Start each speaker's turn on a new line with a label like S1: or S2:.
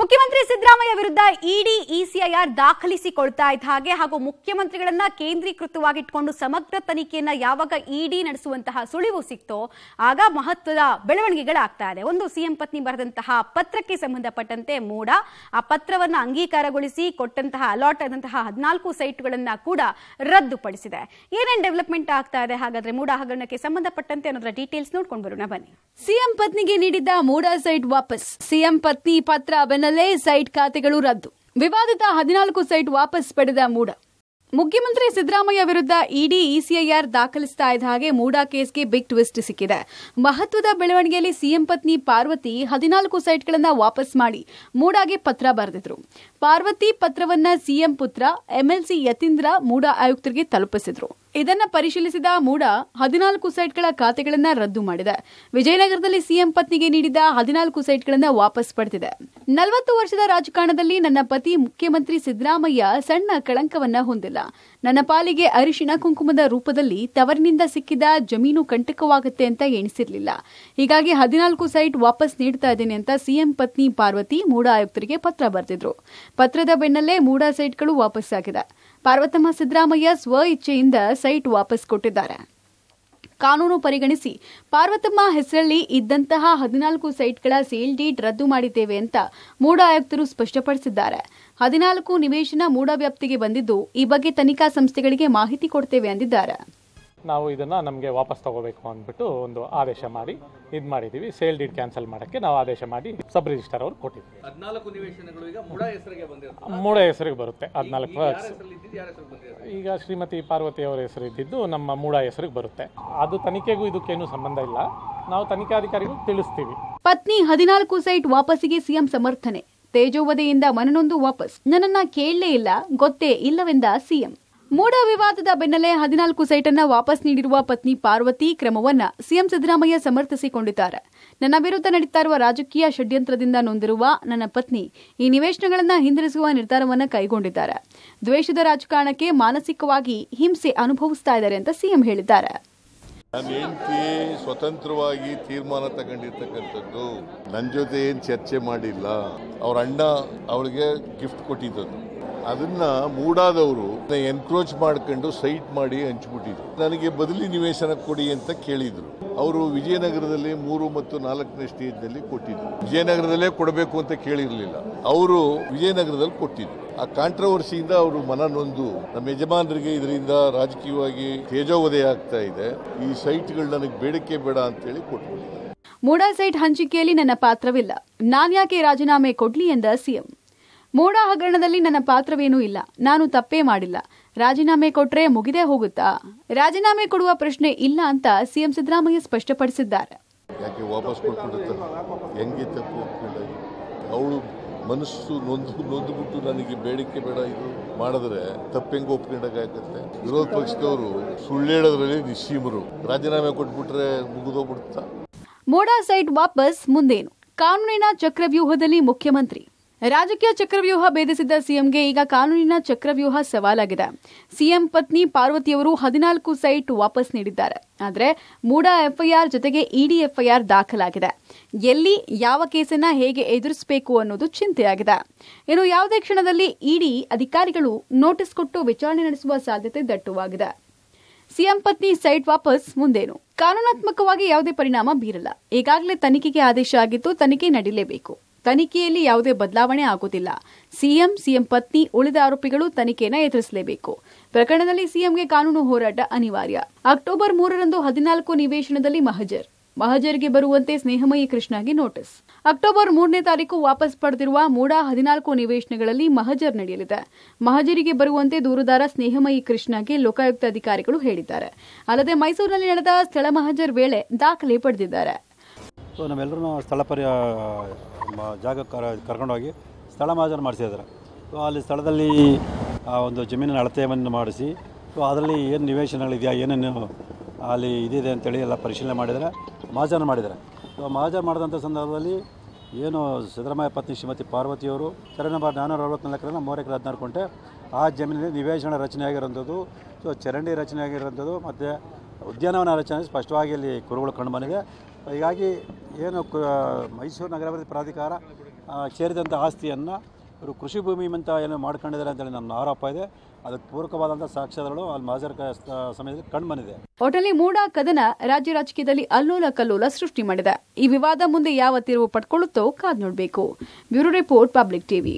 S1: ಮುಖ್ಯಮಂತ್ರಿ ಸಿದ್ದರಾಮಯ್ಯ ವಿರುದ್ಧ ಇಡಿ ಇಸಿಐಆರ್ ದಾಖಲಿಸಿಕೊಳ್ತಾ ಇದ್ದ ಹಾಗೆ ಹಾಗೂ ಮುಖ್ಯಮಂತ್ರಿಗಳನ್ನ ಕೇಂದ್ರೀಕೃತವಾಗಿಟ್ಕೊಂಡು ಸಮಗ್ರ ತನಿಖೆಯನ್ನ ಯಾವಾಗ ಇಡಿ ನಡೆಸುವಂತಹ ಸುಳಿವು ಸಿಕ್ತೋ ಆಗ ಮಹತ್ವದ ಬೆಳವಣಿಗೆಗಳಾಗ್ತಾ ಇದೆ ಒಂದು ಸಿಎಂ ಪತ್ನಿ ಬರೆದಂತಹ ಪತ್ರಕ್ಕೆ ಸಂಬಂಧಪಟ್ಟಂತೆ ಮೂಡ ಆ ಪತ್ರವನ್ನು ಅಂಗೀಕಾರಗೊಳಿಸಿ ಕೊಟ್ಟಂತಹ ಅಲಾಟ್ ಆದಂತಹ ಹದಿನಾಲ್ಕು ಸೈಟ್ಗಳನ್ನ ಕೂಡ ರದ್ದುಪಡಿಸಿದೆ ಏನೇನು ಡೆವಲಪ್ಮೆಂಟ್ ಆಗ್ತಾ ಇದೆ ಹಾಗಾದ್ರೆ ಮೂಡ ಹಗರಣಕ್ಕೆ ಸಂಬಂಧಪಟ್ಟಂತೆ ಅನ್ನೋದ್ರ ಡೀಟೇಲ್ಸ್ ನೋಡ್ಕೊಂಡು ಬರೋಣ ಬನ್ನಿ ಸಿಎಂ ಪತ್ನಿಗೆ ನೀಡಿದ್ದ ಮೂಡ ಸೈಟ್ ವಾಪಸ್ ಸಿಎಂ ಪತ್ನಿ ಪತ್ರ ಬೆನ್ನಲ್ಲೇ ಸೈಟ್ ಖಾತೆಗಳು ರದ್ದು ವಿವಾದಿತ ಹದಿನಾಲ್ಕು ಸೈಟ್ ವಾಪಸ್ ಪಡೆದ ಮೂಡ ಮುಖ್ಯಮಂತ್ರಿ ಸಿದ್ದರಾಮಯ್ಯ ವಿರುದ್ಧ ಇಡಿ ಇಸಿಐಆರ್ ದಾಖಲಿಸ್ತಾ ಇದ್ದ ಹಾಗೆ ಮೂಡಾ ಕೇಸ್ಗೆ ಬಿಗ್ ಟ್ವಿಸ್ಟ್ ಸಿಕ್ಕಿದೆ ಮಹತ್ವದ ಬೆಳವಣಿಗೆಯಲ್ಲಿ ಸಿಎಂ ಪತ್ನಿ ಪಾರ್ವತಿ ಹದಿನಾಲ್ಕು ಸೈಟ್ಗಳನ್ನು ವಾಪಸ್ ಮಾಡಿ ಮೂಡಾಗೆ ಪತ್ರ ಬರೆದಿದ್ರು ಪಾರ್ವತಿ ಪತ್ರವನ್ನ ಸಿಎಂ ಪುತ್ರ ಎಂಎಲ್ಸಿ ಯತೀಂದ್ರ ಮೂಡಾ ಆಯುಕ್ತರಿಗೆ ತಲುಪಿಸಿದ್ರು ಇದನ್ನು ಪರಿಶೀಲಿಸಿದ ಮೂಡ ಹದಿನಾಲ್ಕು ಸೈಟ್ಗಳ ಖಾತೆಗಳನ್ನ ರದ್ದು ಮಾಡಿದೆ ವಿಜಯನಗರದಲ್ಲಿ ಸಿಎಂ ಪತ್ನಿಗೆ ನೀಡಿದ ಹದಿನಾಲ್ಕು ಸೈಟ್ಗಳನ್ನು ವಾಪಸ್ ಪಡೆದಿದೆ ನಲವತ್ತು ವರ್ಷದ ರಾಜಕಾರಣದಲ್ಲಿ ನನ್ನ ಪತಿ ಮುಖ್ಯಮಂತ್ರಿ ಸಿದ್ದರಾಮಯ್ಯ ಸಣ್ಣ ಕಳಂಕವನ್ನ ಹೊಂದಿಲ್ಲ ನನ್ನ ಪಾಲಿಗೆ ಅರಿಶಿನ ಕುಂಕುಮದ ರೂಪದಲ್ಲಿ ತವರಿನಿಂದ ಸಿಕ್ಕಿದ ಜಮೀನು ಕಂಟಕವಾಗುತ್ತೆ ಅಂತ ಎಣಿಸಿರಲಿಲ್ಲ ಹೀಗಾಗಿ ಹದಿನಾಲ್ಕು ಸೈಟ್ ವಾಪಸ್ ನೀಡ್ತಾ ಇದ್ದೇನೆ ಅಂತ ಸಿಎಂ ಪತ್ನಿ ಪಾರ್ವತಿ ಮೂಡ ಆಯುಕ್ತರಿಗೆ ಪತ್ರ ಬರೆದಿದ್ರು ಪತ್ರದ ಬೆನ್ನಲ್ಲೇ ಮೂಡ ಸೈಟ್ಗಳು ಆಗಿದೆ ಪಾರ್ವತಮ್ಮ ಸಿದ್ದರಾಮಯ್ಯ ಸ್ವ ಇಚ್ಛೆಯಿಂದ ಸೈಟ್ ವಾಪಸ್ ಕೊಟ್ಟಿದ್ದಾರೆ ಕಾನೂನು ಪರಿಗಣಿಸಿ ಪಾರ್ವತಮ್ಮ ಹೆಸರಲ್ಲಿ ಇದ್ದಂತಹ ಹದಿನಾಲ್ಕು ಸೈಟ್ಗಳ ಸೇಲ್ ಡೀಡ್ ರದ್ದು ಮಾಡಿದ್ದೇವೆ ಅಂತ ಮೂಡ ಆಯುಕ್ತರು ಸ್ಪಷ್ಟಪಡಿಸಿದ್ದಾರೆ ಹದಿನಾಲ್ಕು ನಿವೇಶನ ಮೂಡ ವ್ಯಾಪ್ತಿಗೆ ಬಂದಿದ್ದು ಈ ಬಗ್ಗೆ ತನಿಖಾ ಸಂಸ್ಥೆಗಳಿಗೆ ಮಾಹಿತಿ ಕೊಡ್ತೇವೆ ಅಂದಿದ್ದಾರೆ
S2: ನಾವು ಇದನ್ನು ನಮಗೆ ವಾಪಸ್ ತಗೋಬೇಕು ಅಂದ್ಬಿಟ್ಟು ಒಂದು ಆದೇಶ ಮಾಡಿ ಇದು ಮಾಡಿದ್ದೀವಿ ಸೇಲ್ ಡೀಡ್ ಕ್ಯಾನ್ಸಲ್ ಮಾಡೋಕ್ಕೆ ನಾವು ಆದೇಶ ಮಾಡಿ ಸಬ್ ರಿಜಿಸ್ಟರ್ ಅವ್ರು ಕೊಟ್ಟಿದ್ದೀವಿ
S3: ಹದಿನಾಲ್ಕು ಈಗ ಮೂಡ ಹೆಸರಿಗೆ
S2: ಹೆಸರಿಗೆ ಬರುತ್ತೆ ಹದಿನಾಲ್ಕು ಈಗ ಶ್ರೀಮತಿ ಪಾರ್ವತಿ ಅವರ ಹೆಸರು ಇದ್ದಿದ್ದು ನಮ್ಮ ಮೂಡ ಹೆಸರಿಗೆ ಬರುತ್ತೆ ಅದು ತನಿಖೆಗೂ ಇದಕ್ಕೇನು ಸಂಬಂಧ ಇಲ್ಲ ನಾವು ತನಿಖಾಧಿಕಾರಿಗೂ ತಿಳಿಸ್ತೀವಿ
S1: ಪತ್ನಿ ಹದಿನಾಲ್ಕು ಸೈಟ್ ವಾಪಸ್ಸಿಗೆ ಸಿಎಂ ಸಮರ್ಥನೆ ತೇಜೋವದೆಯಿಂದ ಮನನೊಂದು ವಾಪಸ್ ನನ್ನನ್ನ ಕೇಳಲೇ ಇಲ್ಲ ಗೊತ್ತೇ ಇಲ್ಲವೆಂದ ಸಿಎಂ ಮೂಡ ವಿವಾದದ ಬೆನ್ನಲ್ಲೇ ಹದಿನಾಲ್ಕು ಸೈಟನ್ನ ವಾಪಸ್ ನೀಡಿರುವ ಪತ್ನಿ ಪಾರ್ವತಿ ಕ್ರಮವನ್ನ ಸಿಎಂ ಸಿದ್ದರಾಮಯ್ಯ ಸಮರ್ಥಿಸಿಕೊಂಡಿದ್ದಾರೆ ನನ್ನ ವಿರುದ್ಧ ನಡೀತಾ ಇರುವ ರಾಜಕೀಯ ಷಡ್ಯಂತ್ರದಿಂದ ನೊಂದಿರುವ ನನ್ನ ಪತ್ನಿ ಈ ನಿವೇಶನಗಳನ್ನು ಹಿಂದಿರಿಸುವ ನಿರ್ಧಾರವನ್ನ ಕೈಗೊಂಡಿದ್ದಾರೆ ದ್ವೇಷದ ರಾಜಕಾರಣಕ್ಕೆ ಮಾನಸಿಕವಾಗಿ ಹಿಂಸೆ ಅನುಭವಿಸ್ತಾ ಇದ್ದಾರೆ ಅಂತ ಸಿಎಂ ಹೇಳಿದ್ದಾರೆ
S3: ಸ್ವತಂತ್ರವಾಗಿ ತೀರ್ಮಾನ ತಗೊಂಡಿರ್ತಕ್ಕಂಥದ್ದು ನನ್ನ ಜೊತೆ ಏನು ಚರ್ಚೆ ಮಾಡಿಲ್ಲ ಅವರ ಅಣ್ಣ ಅವಳಿಗೆ ಗಿಫ್ಟ್ ಕೊಟ್ಟಿದ್ದದ್ದು ಅದನ್ನ ಮೂಡಾದವರು ಎನ್ಕ್ರೋಚ್ ಮಾಡ್ಕೊಂಡು ಸೈಟ್ ಮಾಡಿ ಹಂಚ್ಬಿಟ್ಟಿದ್ರು ನನಗೆ ಬದಲಿ ನಿವೇಶನ ಕೊಡಿ ಅಂತ ಕೇಳಿದ್ರು ಅವರು ವಿಜಯನಗರದಲ್ಲಿ ಮೂರು ಮತ್ತು ನಾಲ್ಕನೇ ಸ್ಟೇಜ್ನಲ್ಲಿ ಕೊಟ್ಟಿದ್ರು ವಿಜಯನಗರದಲ್ಲೇ ಕೊಡಬೇಕು ಅಂತ ಕೇಳಿರಲಿಲ್ಲ ಅವರು ವಿಜಯನಗರದಲ್ಲಿ ಕೊಟ್ಟಿದ್ರು ಆ ಕಾಂಟ್ರವರ್ಸಿಯಿಂದ ಅವರು ಮನ ನೊಂದು ನಮ್ಮ ಯಜಮಾನರಿಗೆ ಇದರಿಂದ ರಾಜಕೀಯವಾಗಿ ತೇಜೋವಧೆ ಆಗ್ತಾ ಇದೆ ಈ ಸೈಟ್ಗಳು ನನಗೆ ಬೇಡಿಕೆ ಬೇಡ ಅಂತೇಳಿ ಕೊಟ್ಟಿದ್ರು
S1: ಮೂಡಾ ಸೈಟ್ ಹಂಚಿಕೆಯಲ್ಲಿ ನನ್ನ ಪಾತ್ರವಿಲ್ಲ ನಾನ್ಯಾಕೆ ರಾಜೀನಾಮೆ ಕೊಡ್ಲಿ ಎಂದ ಸಿಎಂ ಮೋಡ ಹಗರಣದಲ್ಲಿ ನನ್ನ ಪಾತ್ರವೇನೂ ಇಲ್ಲ ನಾನು ತಪ್ಪೇ ಮಾಡಿಲ್ಲ ರಾಜೀನಾಮೆ ಕೊಟ್ರೆ ಮುಗಿದೇ ಹೋಗುತ್ತಾ ರಾಜೀನಾಮೆ ಕೊಡುವ ಪ್ರಶ್ನೆ ಇಲ್ಲ ಅಂತ ಸಿಎಂ ಸಿದ್ದರಾಮಯ್ಯ ಸ್ಪಷ್ಟಪಡಿಸಿದ್ದಾರೆ
S3: ಯಾಕೆ ವಾಪಸ್ ಅವಳು ಮನಸ್ಸು ನೊಂದು ನೊಂದುಬಿಟ್ಟು ನನಗೆ ಬೇಡಿಕೆ ಬೇಡ ಇದು ಮಾಡಿದ್ರೆ ತಪ್ಪೆಂಗ ಒಪ್ಕೊಂಡಾಗುತ್ತೆ ವಿರೋಧ ಪಕ್ಷದವರು ಹೇಳೋದ್ರಲ್ಲಿ ನಿಶ್ಚೀಮರು ರಾಜೀನಾಮೆ ಕೊಟ್ಬಿಟ್ರೆ ಮುಗಿದೋಗ್ಬಿಡುತ್ತಾ
S1: ಮೋಡಾ ಸೈಟ್ ವಾಪಸ್ ಮುಂದೇನು ಕಾನೂನಿನ ಚಕ್ರವ್ಯೂಹದಲ್ಲಿ ಮುಖ್ಯಮಂತ್ರಿ ರಾಜಕೀಯ ಚಕ್ರವ್ಯೂಹ ಭೇದಿಸಿದ್ದ ಸಿಎಂಗೆ ಈಗ ಕಾನೂನಿನ ಚಕ್ರವ್ಯೂಹ ಸವಾಲಾಗಿದೆ ಸಿಎಂ ಪತ್ನಿ ಪಾರ್ವತಿಯವರು ಹದಿನಾಲ್ಕು ಸೈಟ್ ವಾಪಸ್ ನೀಡಿದ್ದಾರೆ ಆದರೆ ಮೂಡಾ ಎಫ್ಐಆರ್ ಜೊತೆಗೆ ಇಡಿ ಎಫ್ಐಆರ್ ದಾಖಲಾಗಿದೆ ಎಲ್ಲಿ ಯಾವ ಕೇಸನ್ನ ಹೇಗೆ ಎದುರಿಸಬೇಕು ಅನ್ನೋದು ಚಿಂತೆಯಾಗಿದೆ ಇನ್ನು ಯಾವುದೇ ಕ್ಷಣದಲ್ಲಿ ಇಡಿ ಅಧಿಕಾರಿಗಳು ನೋಟಿಸ್ ಕೊಟ್ಟು ವಿಚಾರಣೆ ನಡೆಸುವ ಸಾಧ್ಯತೆ ದಟ್ಟವಾಗಿದೆ ಸಿಎಂ ಪತ್ನಿ ಸೈಟ್ ವಾಪಸ್ ಮುಂದೇನು ಕಾನೂನಾತ್ಮಕವಾಗಿ ಯಾವುದೇ ಪರಿಣಾಮ ಬೀರಲ್ಲ ಈಗಾಗಲೇ ತನಿಖೆಗೆ ಆದೇಶ ಆಗಿದ್ದು ತನಿಖೆ ನಡೆಯಲೇಬೇಕು ತನಿಖೆಯಲ್ಲಿ ಯಾವುದೇ ಬದಲಾವಣೆ ಆಗುತ್ತಿಲ್ಲ ಸಿಎಂ ಸಿಎಂ ಪತ್ನಿ ಉಳಿದ ಆರೋಪಿಗಳು ತನಿಖೆಯನ್ನು ಎದುರಿಸಲೇಬೇಕು ಪ್ರಕರಣದಲ್ಲಿ ಸಿಎಂಗೆ ಕಾನೂನು ಹೋರಾಟ ಅನಿವಾರ್ಯ ಅಕ್ಟೋಬರ್ ಮೂರರಂದು ಹದಿನಾಲ್ಕು ನಿವೇಶನದಲ್ಲಿ ಮಹಜರ್ ಮಹಜರಿಗೆ ಬರುವಂತೆ ಸ್ನೇಹಮಯಿ ಕೃಷ್ಣಗೆ ನೋಟಿಸ್ ಅಕ್ಟೋಬರ್ ಮೂರನೇ ತಾರೀಕು ವಾಪಸ್ ಪಡೆದಿರುವ ಮೂಡಾ ಹದಿನಾಲ್ಕು ನಿವೇಶನಗಳಲ್ಲಿ ಮಹಜರ್ ನಡೆಯಲಿದೆ ಮಹಜರಿಗೆ ಬರುವಂತೆ ದೂರುದಾರ ಸ್ನೇಹಮಯಿ ಕೃಷ್ಣಗೆ ಲೋಕಾಯುಕ್ತ ಅಧಿಕಾರಿಗಳು ಹೇಳಿದ್ದಾರೆ ಅಲ್ಲದೆ ಮೈಸೂರಿನಲ್ಲಿ ನಡೆದ ಸ್ಥಳ ಮಹಜರ್ ವೇಳೆ ದಾಖಲೆ ಪಡೆದಿದ್ದಾರೆ
S2: ಸೊ ನಾವೆಲ್ಲರೂ ಸ್ಥಳ ಪರಿ ಜಾಗ ಕರ್ಕೊಂಡೋಗಿ ಸ್ಥಳ ಮಹಾಜನ ಮಾಡಿಸಿದ್ದಾರೆ ಸೊ ಅಲ್ಲಿ ಸ್ಥಳದಲ್ಲಿ ಆ ಒಂದು ಜಮೀನಿನ ಅಳತೆಯನ್ನು ಮಾಡಿಸಿ ಸೊ ಅದರಲ್ಲಿ ಏನು ನಿವೇಶನಗಳಿದೆಯಾ ಏನೇನು ಅಲ್ಲಿ ಇದಿದೆ ಅಂತೇಳಿ ಎಲ್ಲ ಪರಿಶೀಲನೆ ಮಾಡಿದರೆ ಮಹಾಜನ ಮಾಡಿದ್ದಾರೆ ಸೊ ಮಹಾಜನ ಮಾಡಿದಂಥ ಸಂದರ್ಭದಲ್ಲಿ ಏನು ಸಿದ್ದರಾಮಯ್ಯ ಪತ್ನಿ ಶ್ರೀಮತಿ ಪಾರ್ವತಿಯವರು ನಂಬರ್ ನಾನ್ನೂರ ಅರವತ್ತ್ನಾಲ್ಕರಿಂದ ಮೂರು ಎಕರೆ ಹದಿನಾರು ಕುಂಟೆ ಆ ಜಮೀನಲ್ಲಿ ನಿವೇಶನ ರಚನೆ ಆಗಿರೋಂಥದ್ದು ಸೊ ಚರಂಡಿ ರಚನೆ ಆಗಿರೋಂಥದ್ದು ಮತ್ತು ಉದ್ಯಾನವನ ರಚನೆ ಸ್ಪಷ್ಟವಾಗಿ ಇಲ್ಲಿ ಕುರುಗಳು ಕಂಡುಬಂದಿದೆ ಹೀಗಾಗಿ ಏನು ಮೈಸೂರು ನಗರಾಭಿವೃದ್ಧಿ ಪ್ರಾಧಿಕಾರ ಸೇರಿದಂಥ ಆಸ್ತಿಯನ್ನು ಇವರು ಕೃಷಿ ಭೂಮಿ ಅಂತ ಏನು ಮಾಡ್ಕೊಂಡಿದ್ದಾರೆ ಅಂತೇಳಿ ನನ್ನ ಆರೋಪ ಇದೆ ಅದಕ್ಕೆ ಪೂರಕವಾದಂಥ ಸಾಕ್ಷ್ಯಗಳು ಅಲ್ಲಿ ಮಾಜರ್ ಸಮಯದಲ್ಲಿ ಬಂದಿದೆ
S1: ಒಟ್ಟಲ್ಲಿ ಮೂಡಾ ಕದನ ರಾಜ್ಯ ರಾಜಕೀಯದಲ್ಲಿ ಅಲ್ಲೋಲ ಕಲ್ಲೋಲ ಸೃಷ್ಟಿ ಮಾಡಿದೆ ಈ ವಿವಾದ ಮುಂದೆ ಯಾವ ತಿರುವು ಪಡ್ಕೊಳ್ಳುತ್ತೋ ಕಾದ್ ನೋಡಬೇಕು ಬ್ಯೂರೋ ರಿಪೋರ್ಟ್ ಪಬ್ಲಿಕ್ ಟಿವಿ